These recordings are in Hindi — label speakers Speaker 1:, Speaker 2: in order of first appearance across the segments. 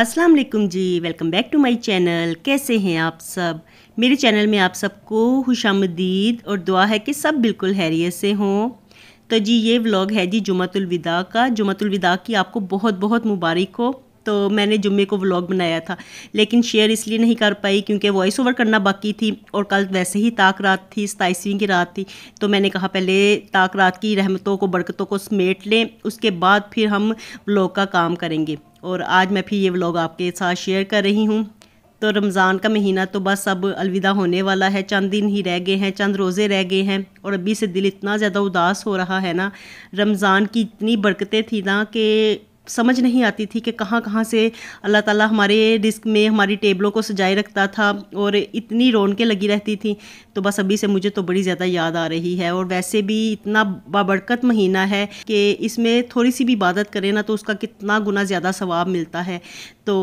Speaker 1: अस्सलाम वालेकुम जी welcome back to my channel कैसे हैं आप सब मेरे चैनल में आप सबको खुश आमदीद और दुआ है कि सब बिल्कुल हैरियत से हों तो जी ये व्लॉग है जी जुमतुलविदा का जुमतुलविदा की आपको बहुत बहुत मुबारक हो तो मैंने जुम्मे को व्लॉग बनाया था लेकिन शेयर इसलिए नहीं कर पाई क्योंकि वॉइस ओवर करना बाकी थी और कल वैसे ही ताक रात थी सताईसवीं की रात थी तो मैंने कहा पहले ताक रात की रहमतों को बरकतों को समेट लें उसके बाद फिर हम व्लॉग का काम करेंगे और आज मैं फिर ये व्लॉग आपके साथ शेयर कर रही हूँ तो रमज़ान का महीना तो बस अब अलविदा होने वाला है चंद दिन ही रह गए हैं चंद रोज़े रह गए हैं और अभी से दिल इतना ज़्यादा उदास हो रहा है ना रमज़ान की इतनी बरकतें थी ना कि समझ नहीं आती थी कि कहाँ कहाँ से अल्लाह ताला हमारे डिस्क में हमारी टेबलों को सजाए रखता था और इतनी रौनकें लगी रहती थी तो बस अभी से मुझे तो बड़ी ज़्यादा याद आ रही है और वैसे भी इतना बाबरकत महीना है कि इसमें थोड़ी सी भी इबादत करें ना तो उसका कितना गुना ज़्यादा सवाब मिलता है तो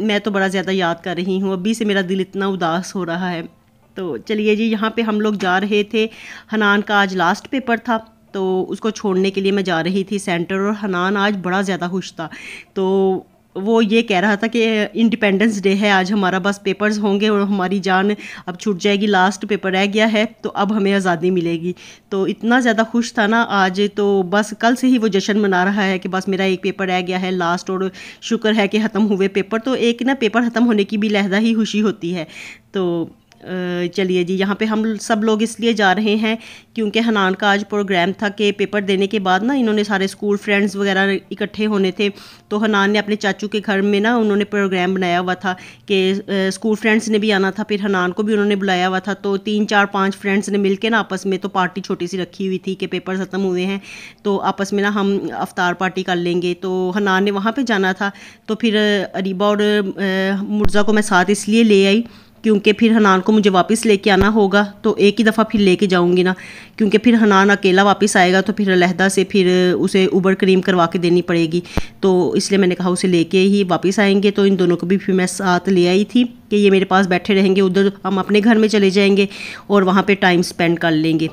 Speaker 1: मैं तो बड़ा ज़्यादा याद कर रही हूँ अभी से मेरा दिल इतना उदास हो रहा है तो चलिए जी यहाँ पे हम लोग जा रहे थे हनान का आज लास्ट पेपर था तो उसको छोड़ने के लिए मैं जा रही थी सेंटर और हनान आज बड़ा ज़्यादा खुश था तो वो ये कह रहा था कि इंडिपेंडेंस डे है आज हमारा बस पेपर्स होंगे और हमारी जान अब छूट जाएगी लास्ट पेपर रह गया है तो अब हमें आज़ादी मिलेगी तो इतना ज़्यादा खुश था ना आज तो बस कल से ही वो जश्न मना रहा है कि बस मेरा एक पेपर रह गया है लास्ट और शुक्र है कि ख़त्म हुए पेपर तो एक ना पेपर ख़त्म होने की भी लहदा ही खुशी होती है तो चलिए जी यहाँ पे हम सब लोग इसलिए जा रहे हैं क्योंकि हनान का आज प्रोग्राम था कि पेपर देने के बाद ना इन्होंने सारे स्कूल फ्रेंड्स वगैरह इकट्ठे होने थे तो हनान ने अपने चाचू के घर में ना उन्होंने प्रोग्राम बनाया हुआ था कि स्कूल फ्रेंड्स ने भी आना था फिर हनान को भी उन्होंने बुलाया हुआ था तो तीन चार पाँच फ्रेंड्स ने के ना आपस में तो पार्टी छोटी सी रखी हुई थी कि पेपर ख़त्म हुए हैं तो आपस में ना हम अफ्तार पार्टी कर लेंगे तो हनान ने वहाँ पर जाना था तो फिर अरीबा और मुर्ज़ा को मैं साथ इसलिए ले आई क्योंकि फिर हनान को मुझे वापस लेके आना होगा तो एक ही दफ़ा फिर लेके जाऊंगी ना क्योंकि फिर हनान अकेला वापस आएगा तो फिर अलहदा से फिर उसे उबर क्रीम करवा के देनी पड़ेगी तो इसलिए मैंने कहा उसे लेके ही वापस आएंगे तो इन दोनों को भी फिर मैं साथ ले आई थी कि ये मेरे पास बैठे रहेंगे उधर हम अपने घर में चले जाएँगे और वहाँ पर टाइम स्पेंड कर लेंगे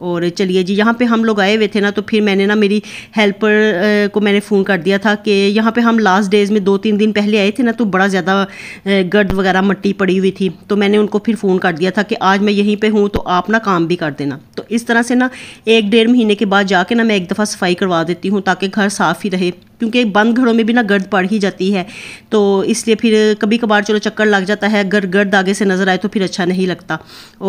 Speaker 1: और चलिए जी यहाँ पे हम लोग आए हुए थे ना तो फिर मैंने ना मेरी हेल्पर को मैंने फ़ोन कर दिया था कि यहाँ पे हम लास्ट डेज़ में दो तीन दिन पहले आए थे ना तो बड़ा ज़्यादा गर्द वगैरह मट्टी पड़ी हुई थी तो मैंने उनको फिर फ़ोन कर दिया था कि आज मैं यहीं पर हूँ तो आप ना काम भी कर देना इस तरह से ना एक डेढ़ महीने के बाद जाके ना मैं एक दफ़ा सफाई करवा देती हूँ ताकि घर साफ़ ही रहे क्योंकि बंद घरों में भी ना गर्द पड़ ही जाती है तो इसलिए फिर कभी कभार चलो चक्कर लग जाता है अगर गर्द आगे से नज़र आए तो फिर अच्छा नहीं लगता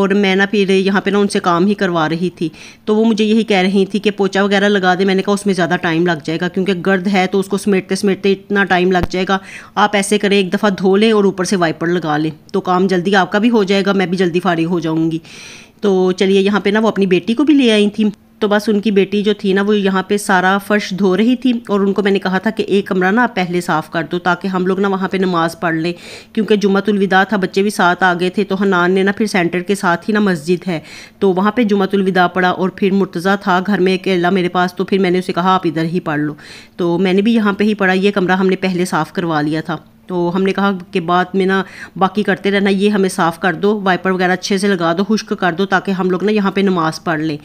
Speaker 1: और मैं ना फिर यहाँ पे ना उनसे काम ही करवा रही थी तो वो मुझे यही कह रही थी कि पोचा वगैरह लगा दे मैंने कहा उसमें ज़्यादा टाइम लग जाएगा क्योंकि गर्द है तो उसको समेटते समेटते इतना टाइम लग जाएगा आप ऐसे करें एक दफ़ा धो लें और ऊपर से वाइपर लगा लें तो काम जल्दी आपका भी हो जाएगा मैं भी जल्दी फारिग हो जाऊँगी तो चलिए यहाँ पे ना वो अपनी बेटी को भी ले आई थी तो बस उनकी बेटी जो थी ना वो यहाँ पे सारा फर्श धो रही थी और उनको मैंने कहा था कि एक कमरा ना आप पहले साफ़ कर दो ताकि हम लोग ना वहाँ पे नमाज़ पढ़ लें क्योंकि जुम्मतुलविदा था बच्चे भी साथ आ गए थे तो हनान ने ना फिर सेंटर के साथ ही ना मस्जिद है तो वहाँ पर जुम्मतुलविदा पढ़ा और फिर मुर्तज़ा था घर में अकेला मेरे पास तो फिर मैंने उसे कहा आप इधर ही पढ़ लो तो मैंने भी यहाँ पर ही पढ़ा ये कमरा हमने पहले साफ़ करवा लिया था तो हमने कहा कि बाद में ना बाकी करते रहना ये हमें साफ़ कर दो वाइपर वगैरह अच्छे से लगा दो खुश्क कर दो ताकि हम लोग ना यहाँ पे नमाज़ पढ़ लें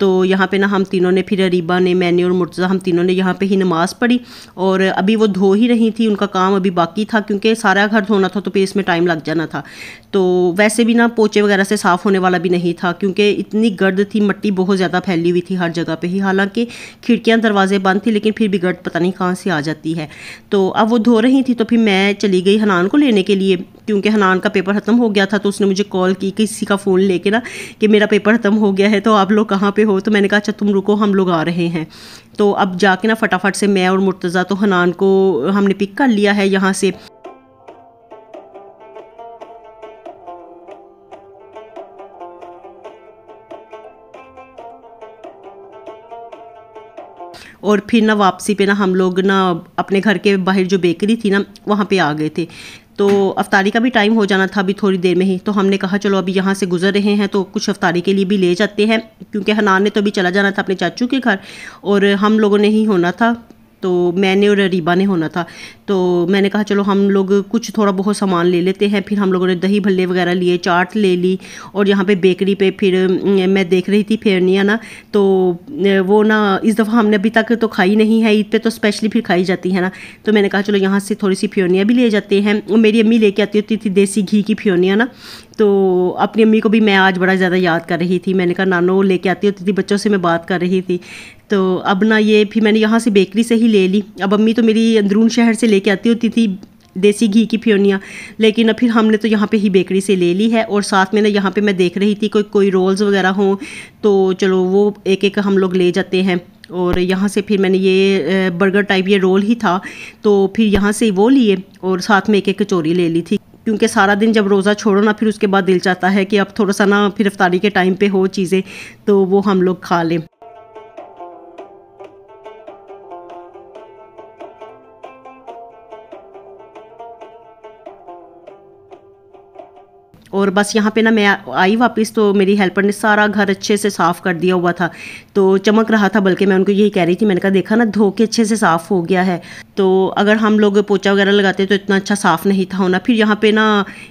Speaker 1: तो यहाँ पे ना हम तीनों ने फिर अरीबा ने मैंने और मुर्तज़ा हम तीनों ने यहाँ पे ही नमाज़ पढ़ी और अभी वो धो ही रही थी उनका काम अभी बाकी था क्योंकि सारा घर धोना था तो फिर इसमें टाइम लग जाना था तो वैसे भी ना पोचे वगैरह से साफ़ होने वाला भी नहीं था क्योंकि इतनी गर्द थी मट्टी बहुत ज़्यादा फैली हुई थी हर जगह पे ही हालांकि खिड़कियां दरवाजे बंद थी लेकिन फिर भी गर्द पता नहीं कहाँ से आ जाती है तो अब वो धो रही थी तो फिर मैं चली गई हनान को लेने के लिए क्योंकि हनान का पेपर ख़त्म हो गया था तो उसने मुझे कॉल की किसी का फ़ोन लेके ना कि मेरा पेपर ख़त्म हो गया है तो आप लोग कहाँ पे हो तो मैंने कहा अच्छा तुम रुको हम लोग आ रहे हैं तो अब जाके ना फटाफट से मैं और मुर्तज़ा तो हनान को हमने पिक कर लिया है यहाँ से और फिर ना वापसी पे ना हम लोग ना अपने घर के बाहर जो बेकरी थी ना वहाँ पे आ गए थे तो अफ्तारी का भी टाइम हो जाना था अभी थोड़ी देर में ही तो हमने कहा चलो अभी यहाँ से गुजर रहे हैं तो कुछ अफ्तारी के लिए भी ले जाते हैं क्योंकि हनान ने तो अभी चला जाना था अपने चाचू के घर और हम लोगों ने ही होना था तो मैंने और रीबा ने होना था तो मैंने कहा चलो हम लोग कुछ थोड़ा बहुत सामान ले लेते हैं फिर हम लोगों ने दही भल्ले वगैरह लिए चाट ले ली और यहाँ पे बेकरी पे फिर मैं देख रही थी फेरनिया ना तो वो ना इस दफ़ा हमने अभी तक तो खाई नहीं है ईद पे तो स्पेशली फिर खाई जाती है ना तो मैंने कहा चलो यहाँ से थोड़ी सी फ्योनिया भी ले जाते हैं मेरी अम्मी लेके आती होती थी देसी घी की फ्योनिया ना तो अपनी अम्मी को भी मैं आज बड़ा ज़्यादा याद कर रही थी मैंने कहा नानो लेके आती होती तो थी बच्चों से मैं बात कर रही थी तो अब ना ये फिर मैंने यहाँ से बेकरी से ही ले ली अब अम्मी तो मेरी अंदरून शहर से लेके आती होती थी देसी घी की फ्योनियाँ लेकिन अब फिर हमने तो यहाँ पे ही बेकरी से ले ली है और साथ में ना यहाँ पे मैं देख रही थी कोई कोई रोल्स वगैरह हों तो चलो वो एक एक हम लोग ले जाते हैं और यहाँ से फिर मैंने ये बर्गर टाइप ये रोल ही था तो फिर यहाँ से वो लिए और साथ में एक एक कचौरी ले ली थी क्योंकि सारा दिन जब रोज़ा छोड़ो ना फिर उसके बाद दिल चाहता है कि अब थोड़ा सा ना फिर रफ्तारी के टाइम पे हो चीज़ें तो वो हम लोग खा लें और बस यहाँ पे ना मैं आई वापस तो मेरी हेल्पर ने सारा घर अच्छे से साफ़ कर दिया हुआ था तो चमक रहा था बल्कि मैं उनको यही कह रही थी मैंने कहा देखा ना धो के अच्छे से साफ़ हो गया है तो अगर हम लोग पोचा वगैरह लगाते तो इतना अच्छा साफ़ नहीं था होना फिर यहाँ पे ना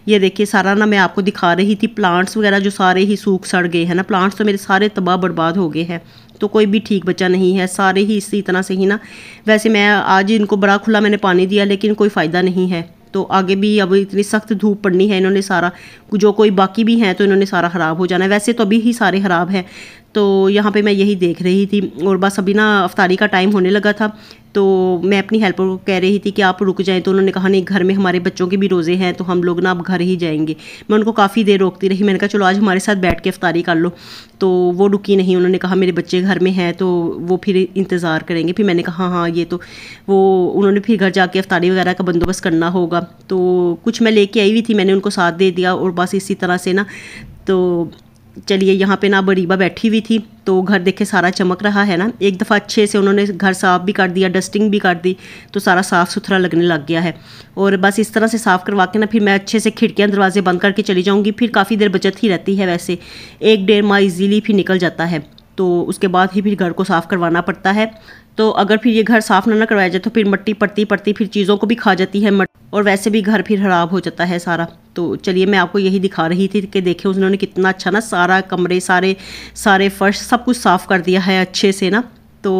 Speaker 1: ये देखिए सारा ना मैं आपको दिखा रही थी प्लांट्स वगैरह जो सारे ही सूख सड़ गए हैं ना प्लांट्स तो मेरे सारे तबाह बर्बाद हो गए हैं तो कोई भी ठीक बचा नहीं है सारे ही इसी तरह से ही ना वैसे मैं आज इनको बड़ा खुला मैंने पानी दिया लेकिन कोई फ़ायदा नहीं है तो आगे भी अब इतनी सख्त धूप पड़नी है इन्होंने सारा जो कोई बाकी भी हैं तो इन्होंने सारा ख़राब हो जाना है वैसे तो अभी ही सारे ख़राब हैं तो यहाँ पे मैं यही देख रही थी और बस अभी ना अफ्तारी का टाइम होने लगा था तो मैं अपनी हेल्पर को कह रही थी कि आप रुक जाएं तो उन्होंने कहा नहीं घर में हमारे बच्चों के भी रोज़े हैं तो हम लोग ना अब घर ही जाएंगे मैं उनको काफ़ी देर रोकती रही मैंने कहा चलो आज हमारे साथ बैठ के अफ्तारी कर लो तो वो रुकी नहीं उन्होंने कहा मेरे बच्चे घर में हैं तो वो फिर इंतज़ार करेंगे फिर मैंने कहा हाँ, हाँ ये तो वो उन्होंने फिर घर जाके अफ्तारी वगैरह का बंदोबस्त करना होगा तो कुछ मैं लेके आई हुई थी मैंने उनको साथ दे दिया और बस इसी तरह से ना तो चलिए यहाँ पे ना बरीबा बैठी हुई थी तो घर देखे सारा चमक रहा है ना एक दफ़ा अच्छे से उन्होंने घर साफ़ भी कर दिया डस्टिंग भी कर दी तो सारा साफ़ सुथरा लगने लग गया है और बस इस तरह से साफ़ करवा के ना फिर मैं अच्छे से खिड़कियाँ दरवाजे बंद करके चली जाऊँगी फिर काफ़ी देर बचत ही रहती है वैसे एक डेढ़ माह ईजीली फिर निकल जाता है तो उसके बाद ही फिर घर को साफ़ करवाना पड़ता है तो अगर फिर ये घर साफ़ ना ना करवाया जाए तो फिर मट्टी पड़ती पड़ती फिर चीज़ों को भी खा जाती है और वैसे भी घर फिर ख़राब हो जाता है सारा तो चलिए मैं आपको यही दिखा रही थी कि देखें उन्होंने कितना अच्छा ना सारा कमरे सारे सारे फर्श सब कुछ साफ़ कर दिया है अच्छे से ना तो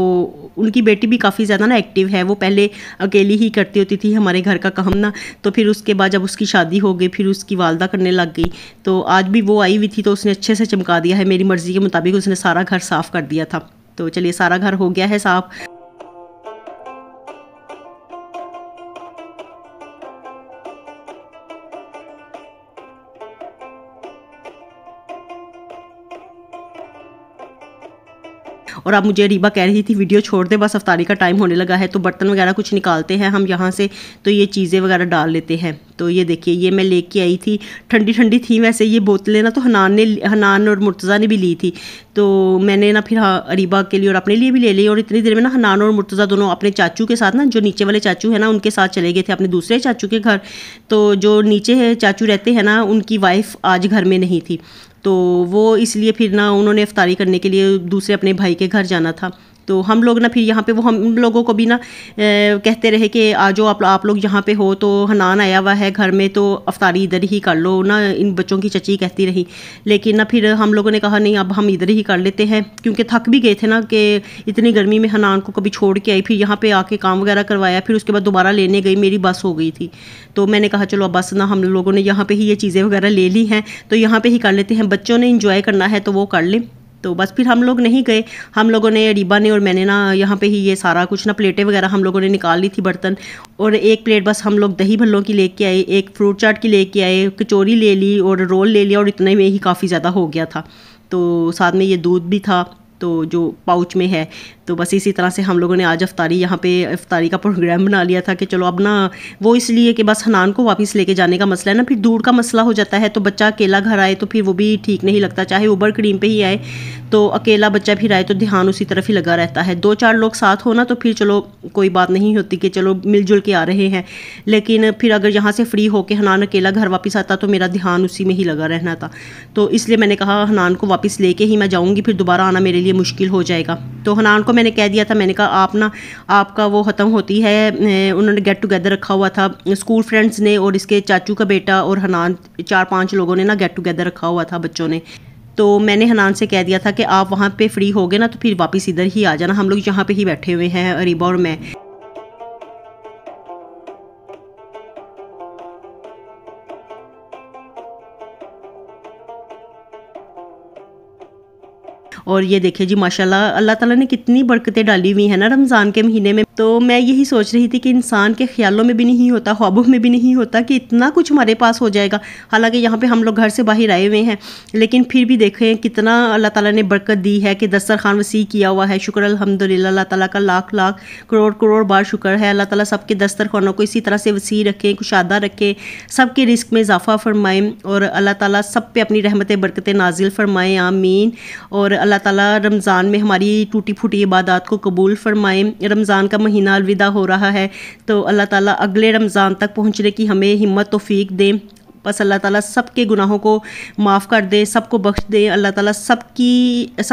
Speaker 1: उनकी बेटी भी काफ़ी ज़्यादा ना एक्टिव है वो पहले अकेली ही करती होती थी हमारे घर का काम ना तो फिर उसके बाद जब उसकी शादी हो गई फिर उसकी वालदा करने लग गई तो आज भी वो आई हुई थी तो उसने अच्छे से चमका दिया है मेरी मर्ज़ी के मुताबिक उसने सारा घर साफ़ कर दिया था तो चलिए सारा घर हो गया है साफ़ और अब मुझे रीबा कह रही थी वीडियो छोड़ दे बस अफ्तारी का टाइम होने लगा है तो बर्तन वगैरह कुछ निकालते हैं हम यहाँ से तो ये चीज़ें वगैरह डाल लेते हैं तो ये देखिए ये मैं लेके आई थी ठंडी ठंडी थी वैसे ये बोतलें ना तो हनान ने हनान और मुर्तज़ा ने भी ली थी तो मैंने ना फिर हाँ, अरीबा के लिए और अपने लिए भी ले ली और इतनी देर में ना हनान और मुर्तज़ा दोनों अपने चाचू के साथ ना जो नीचे वाले चाचू है ना उनके साथ चले गए थे अपने दूसरे चाचू के घर तो जो नीचे चाचू रहते हैं ना उनकी वाइफ आज घर में नहीं थी तो वो इसलिए फिर ना उन्होंने अफ्तारी करने के लिए दूसरे अपने भाई के घर जाना था तो हम लोग ना फिर यहाँ पे वो हम लोगों को भी ना कहते रहे कि आ जाओ आप आप लोग यहाँ पे हो तो हनान आया हुआ है घर में तो अफ्तारी इधर ही कर लो ना इन बच्चों की चची कहती रही लेकिन ना फिर हम लोगों ने कहा नहीं अब हम इधर ही कर लेते हैं क्योंकि थक भी गए थे ना कि इतनी गर्मी में हनान को कभी छोड़ के आई फिर यहाँ पर आके काम वगैरह करवाया फिर उसके बाद दोबारा लेने गई मेरी बस हो गई थी तो मैंने कहा चलो अब बस ना हम लोगों ने यहाँ पर ही ये चीज़ें वगैरह ले ली हैं तो यहाँ पर ही कर लेते हैं बच्चों ने इंजॉय करना है तो वो कर लें तो बस फिर हम लोग नहीं गए हम लोगों ने रिबा ने और मैंने ना यहाँ पे ही ये सारा कुछ ना प्लेटें वगैरह हम लोगों ने निकाल ली थी बर्तन और एक प्लेट बस हम लोग दही भल्लों की लेके आए एक फ्रूट चाट की लेके आए कचोरी ले ली और रोल ले लिया और इतने में ही काफ़ी ज़्यादा हो गया था तो साथ में ये दूध भी था तो जो पाउच में है तो बस इसी तरह से हम लोगों ने आज अफ्तारी यहाँ पे अफ्तारी का प्रोग्राम बना लिया था कि चलो अब ना वो इसलिए कि बस हनान को वापस लेके जाने का मसला है ना फिर दूर का मसला हो जाता है तो बच्चा अकेला घर आए तो फिर वो भी ठीक नहीं लगता चाहे उबर क्रीम पर ही आए तो अकेला बच्चा फिर आए तो ध्यान उसी तरफ ही लगा रहता है दो चार लोग साथ हो ना तो फिर चलो कोई बात नहीं होती कि चलो मिलजुल के आ रहे हैं लेकिन फिर अगर यहाँ से फ्री होकर हनान अकेला घर वापस आता तो मेरा ध्यान उसी में ही लगा रहना था तो इसलिए मैंने कहा हनान को वापस लेके ही मैं जाऊँगी फिर दोबारा आना मेरे लिए ये मुश्किल हो जाएगा तो हनान को मैंने कह दिया था मैंने कहा आप ना आपका वो ख़त्म होती है उन्होंने गेट टुगेदर रखा हुआ था स्कूल फ्रेंड्स ने और इसके चाचू का बेटा और हनान चार पाँच लोगों ने ना गेट टुगेदर रखा हुआ था बच्चों ने तो मैंने हनान से कह दिया था कि आप वहाँ पे फ्री हो गए ना तो फिर वापस इधर ही आ जाना हम लोग यहाँ पे ही बैठे हुए हैं अरीबा और मैं और ये देखिए जी माशाल्लाह अल्लाह ताला ने कितनी बरकतें डाली हुई है ना रमज़ान के महीने में तो मैं यही सोच रही थी कि इंसान के ख्यालों में भी नहीं होता ख्वाबों में भी नहीं होता कि इतना कुछ हमारे पास हो जाएगा हालांकि यहाँ पर हम लोग घर से बाहर आए हुए हैं लेकिन फिर भी देखें कितना अल्लाह ताला ने बरकत दी है कि दस्तर ख़ान वसी किया हुआ है शुक्र अलहमदिल्ला अल्लाह ताला का लाख लाख करोड़ करोड़ बार शुक्र है अल्लाह ताला सबके खानों को इसी तरह से वसी रखें कुशादा रखें सबके रिस्क में इजाफा फरमाएँ और अल्लाह ताला सब पे अपनी रहमत बरकतें नाजिल फरमाएँ आमीन और अल्लाह अल्लाह ताला रमज़ान में हमारी टूटी फूटी इबादत को कबूल फरमाए रमज़ान का महीना अलविदा हो रहा है तो अल्लाह ताला अगले रमज़ान तक पहुँचने की हमें हिम्मत तोफ़ीक दें बस अल्लाह ताला सबके गुनाहों को माफ़ कर दे सबको बख्श दे अल्लाह ताला सबकी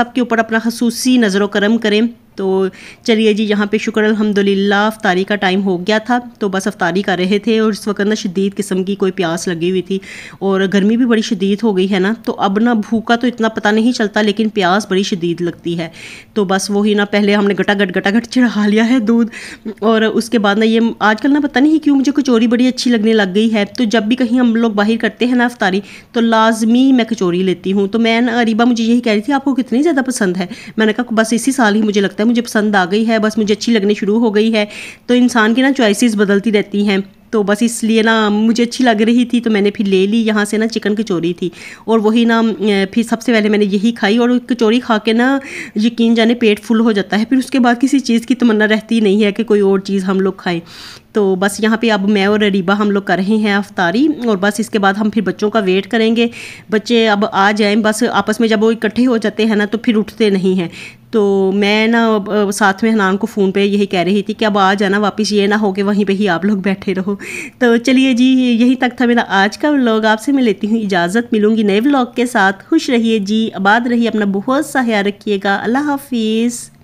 Speaker 1: सबके ऊपर अपना खसूसी नज़र करम करें तो चलिए जी यहाँ पे शुक्र अलहमदिल्ला अफ्तारी का टाइम हो गया था तो बस अफ्तारी कर रहे थे और इस वक्त ना शदीद किस्म की कोई प्यास लगी हुई थी और गर्मी भी बड़ी शदीद हो गई है ना तो अब ना भूखा तो इतना पता नहीं चलता लेकिन प्यास बड़ी शदीद लगती है तो बस वही ना पहले हमने गटा गट गटा गट चढ़ा लिया है दूध और उसके बाद ना ये आजकल ना पता नहीं क्यों मुझे कचोरी बड़ी अच्छी लगने लग गई है तो जब भी कहीं हम लोग बाहर करते हैं ना अफ्तारी तो लाजमी मैं कचोरी लेती हूँ तो मैं ना अरीबा मुझे यही कह रही थी आपको कितनी ज़्यादा पसंद है मैंने कहा बस इसी साल ही मुझे लगता है मुझे पसंद आ गई है बस मुझे अच्छी लगनी शुरू हो गई है तो इंसान की ना चॉइसेस बदलती रहती हैं तो बस इसलिए ना मुझे अच्छी लग रही थी तो मैंने फिर ले ली यहाँ से ना चिकन कचौरी थी और वही ना फिर सबसे पहले मैंने यही खाई और कचौरी खा के ना यकीन जाने पेट फुल हो जाता है फिर उसके बाद किसी चीज़ की तमन्ना रहती नहीं है कि कोई और चीज़ हम लोग खाएँ तो बस यहाँ पे अब मैं और रीबा हम लोग कर रहे हैं अफ्तारी और बस इसके बाद हम फिर बच्चों का वेट करेंगे बच्चे अब आ जाएं बस आपस में जब वो इकट्ठे हो जाते हैं ना तो फिर उठते नहीं हैं तो मैं ना साथ में हनान को फ़ोन पे यही कह रही थी कि अब आ जाना वापस ये ना हो कि वहीं पे ही आप लोग बैठे रहो तो चलिए जी यहीं तक था मेरा आज का व्लॉग आपसे मैं लेती हूँ इजाज़त मिलूंगी नए व्लॉग के साथ खुश रहिए जी आबाद रहिए अपना बहुत सा ख्याल रखिएगा अल्लाह हाफिज़